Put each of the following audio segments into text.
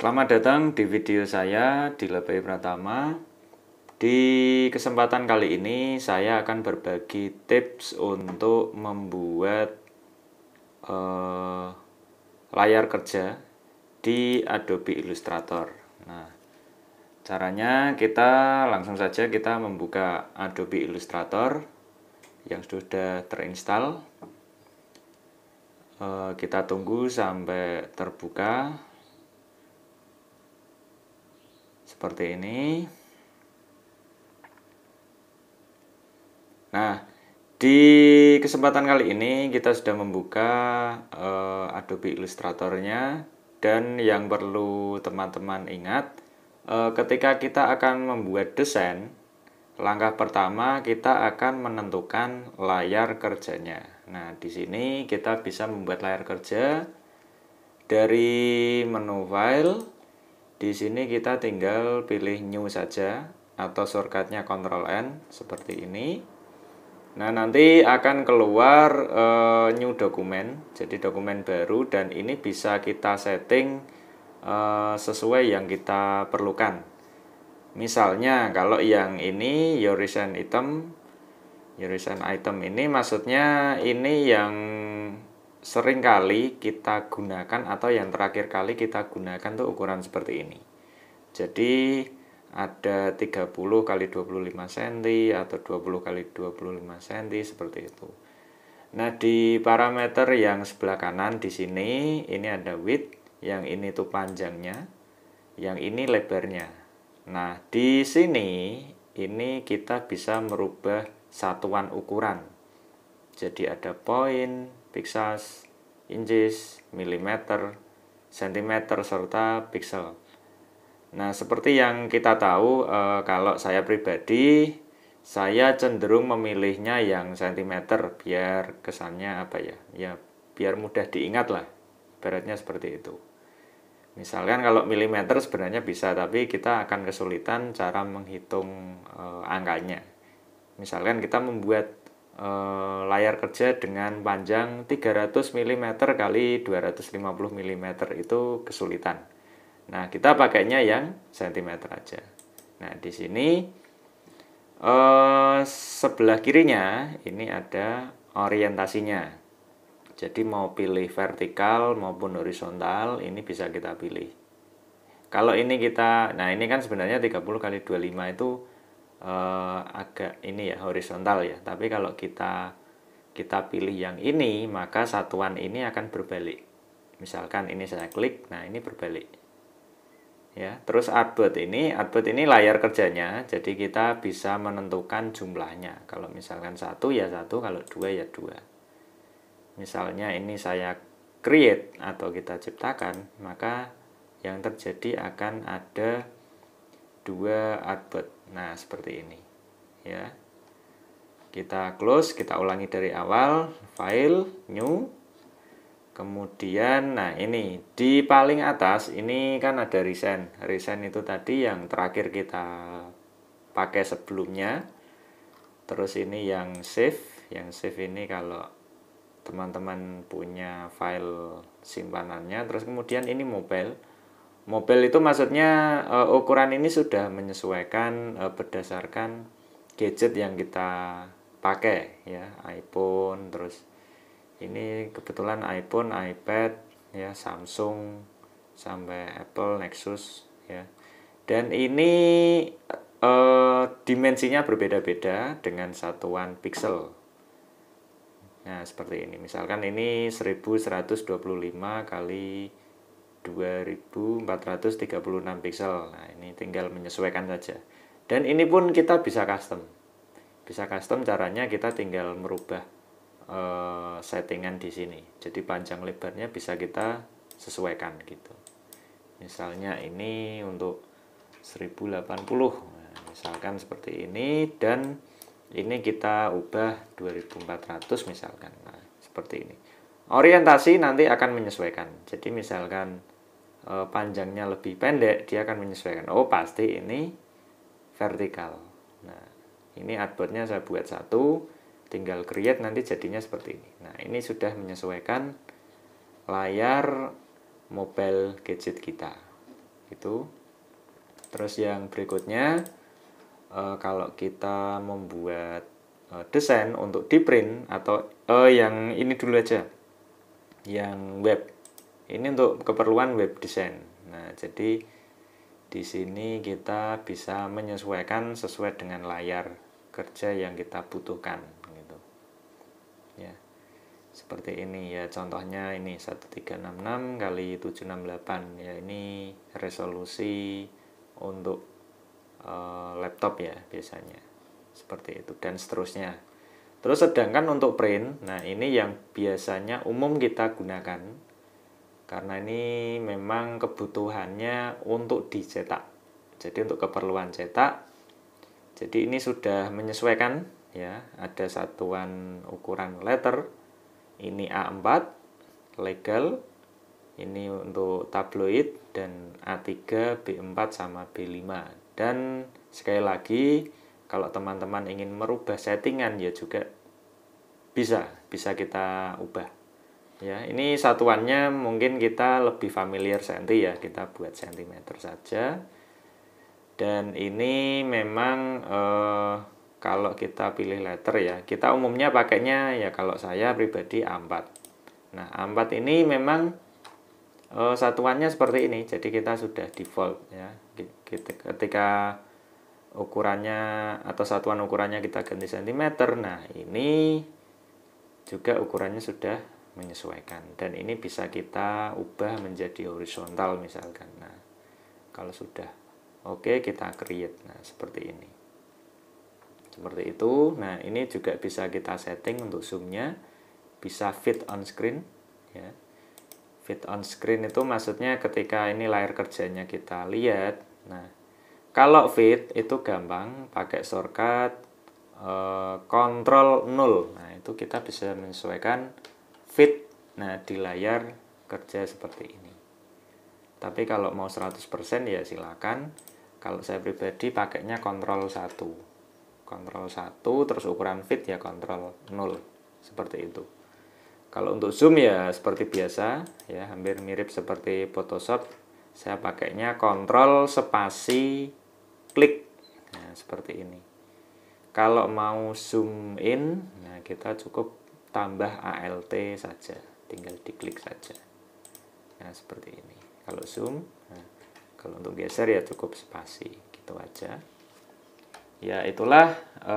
Selamat datang di video saya di Lebay Pratama. Di kesempatan kali ini saya akan berbagi tips untuk membuat uh, layar kerja di Adobe Illustrator. Nah, caranya kita langsung saja kita membuka Adobe Illustrator yang sudah terinstall. Uh, kita tunggu sampai terbuka seperti ini. Nah, di kesempatan kali ini kita sudah membuka uh, Adobe Illustrator-nya dan yang perlu teman-teman ingat uh, ketika kita akan membuat desain, langkah pertama kita akan menentukan layar kerjanya. Nah, di sini kita bisa membuat layar kerja dari menu file di sini kita tinggal pilih new saja atau shortcutnya Ctrl N seperti ini. Nah, nanti akan keluar uh, new dokumen, jadi dokumen baru dan ini bisa kita setting uh, sesuai yang kita perlukan. Misalnya kalau yang ini your recent item, your recent item ini maksudnya ini yang sering kali kita gunakan atau yang terakhir kali kita gunakan tuh ukuran seperti ini. Jadi ada 30 kali 25 cm atau 20 kali 25 cm seperti itu. Nah, di parameter yang sebelah kanan di sini ini ada width, yang ini tuh panjangnya, yang ini lebarnya. Nah, di sini ini kita bisa merubah satuan ukuran. Jadi ada poin, pixas, inches, milimeter, sentimeter, serta pixel. Nah, seperti yang kita tahu, e, kalau saya pribadi, saya cenderung memilihnya yang sentimeter biar kesannya apa ya, ya biar mudah diingat lah, beratnya seperti itu. Misalkan kalau milimeter sebenarnya bisa, tapi kita akan kesulitan cara menghitung e, angkanya. Misalkan kita membuat Eh, layar kerja dengan panjang 300 mm kali 250 mm itu kesulitan. Nah, kita pakainya yang cm aja. Nah, di sini eh, sebelah kirinya ini ada orientasinya. Jadi mau pilih vertikal maupun horizontal ini bisa kita pilih. Kalau ini kita, nah ini kan sebenarnya 30 kali 25 itu uh, agak ini ya horizontal ya. Tapi kalau kita kita pilih yang ini, maka satuan ini akan berbalik. Misalkan ini saya klik, nah ini berbalik. Ya, terus output ini, output ini layar kerjanya, jadi kita bisa menentukan jumlahnya. Kalau misalkan satu ya satu, kalau dua ya dua. Misalnya ini saya create atau kita ciptakan, maka yang terjadi akan ada dua output Nah, seperti ini. Ya. Kita close, kita ulangi dari awal, file, new. Kemudian nah ini di paling atas ini kan ada resign. recent itu tadi yang terakhir kita pakai sebelumnya. Terus ini yang save, yang save ini kalau teman-teman punya file simpanannya terus kemudian ini mobile Mobil itu maksudnya uh, ukuran ini sudah menyesuaikan uh, berdasarkan gadget yang kita pakai ya, iPhone terus ini kebetulan iPhone, iPad ya, Samsung sampai Apple Nexus ya. Dan ini uh, dimensinya berbeda-beda dengan satuan pixel. Nah, seperti ini. Misalkan ini 1125 kali 2436 pixel nah ini tinggal menyesuaikan saja dan ini pun kita bisa custom bisa custom caranya kita tinggal merubah uh, settingan di sini jadi panjang lebarnya bisa kita sesuaikan gitu misalnya ini untuk 1080 nah, misalkan seperti ini dan ini kita ubah 2400 misalkan nah, seperti ini orientasi nanti akan menyesuaikan jadi misalkan Eh, panjangnya lebih pendek dia akan menyesuaikan oh pasti ini vertikal nah ini artboardnya saya buat satu tinggal create nanti jadinya seperti ini nah ini sudah menyesuaikan layar mobile gadget kita itu terus yang berikutnya eh, kalau kita membuat eh, desain untuk di print atau yang ini dulu aja yang web ini untuk keperluan web design nah jadi di sini kita bisa menyesuaikan sesuai dengan layar kerja yang kita butuhkan gitu ya seperti ini ya contohnya ini 1366 kali 768 ya ini resolusi untuk e, laptop ya biasanya seperti itu dan seterusnya terus sedangkan untuk print nah ini yang biasanya umum kita gunakan karena ini memang kebutuhannya untuk dicetak. Jadi untuk keperluan cetak. Jadi ini sudah menyesuaikan ya, ada satuan ukuran letter. Ini A4 legal. Ini untuk tabloid dan A3, B4 sama B5. Dan sekali lagi kalau teman-teman ingin merubah settingan ya juga bisa, bisa kita ubah ya ini satuannya mungkin kita lebih familiar senti ya kita buat sentimeter saja dan ini memang eh, kalau kita pilih letter ya kita umumnya pakainya ya kalau saya pribadi ampat nah ampat ini memang eh, satuannya seperti ini jadi kita sudah default ya ketika ukurannya atau satuan ukurannya kita ganti sentimeter nah ini juga ukurannya sudah menyesuaikan dan ini bisa kita ubah menjadi horizontal misalkan nah kalau sudah oke okay, kita create nah seperti ini seperti itu nah ini juga bisa kita setting untuk zoomnya bisa fit on screen ya fit on screen itu maksudnya ketika ini layar kerjanya kita lihat nah kalau fit itu gampang pakai shortcut kontrol eh, 0 nah itu kita bisa menyesuaikan fit nah di layar kerja seperti ini tapi kalau mau 100% ya silakan kalau saya pribadi pakainya kontrol 1 kontrol 1 terus ukuran fit ya kontrol 0 seperti itu kalau untuk zoom ya seperti biasa ya hampir mirip seperti Photoshop saya pakainya kontrol spasi klik nah, seperti ini kalau mau zoom in nah kita cukup tambah ALT saja tinggal diklik saja nah seperti ini kalau zoom nah, kalau untuk geser ya cukup spasi gitu aja ya itulah e,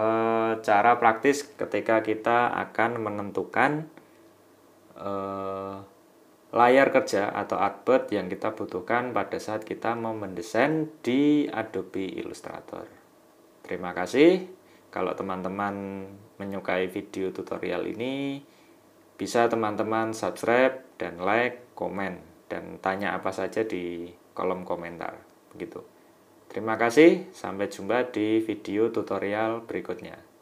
cara praktis ketika kita akan menentukan e, layar kerja atau artboard yang kita butuhkan pada saat kita mau mendesain di Adobe Illustrator terima kasih kalau teman-teman menyukai video tutorial ini, bisa teman-teman subscribe dan like, komen, dan tanya apa saja di kolom komentar. Begitu. Terima kasih, sampai jumpa di video tutorial berikutnya.